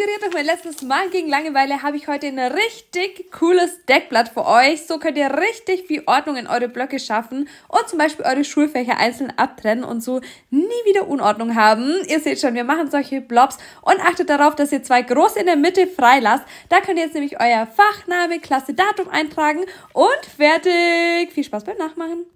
inspiriert durch mein letztes Mal gegen Langeweile habe ich heute ein richtig cooles Deckblatt für euch. So könnt ihr richtig viel Ordnung in eure Blöcke schaffen und zum Beispiel eure Schulfächer einzeln abtrennen und so nie wieder Unordnung haben. Ihr seht schon, wir machen solche Blobs und achtet darauf, dass ihr zwei groß in der Mitte freilasst. Da könnt ihr jetzt nämlich euer Fachname, Klasse, Datum eintragen und fertig. Viel Spaß beim Nachmachen.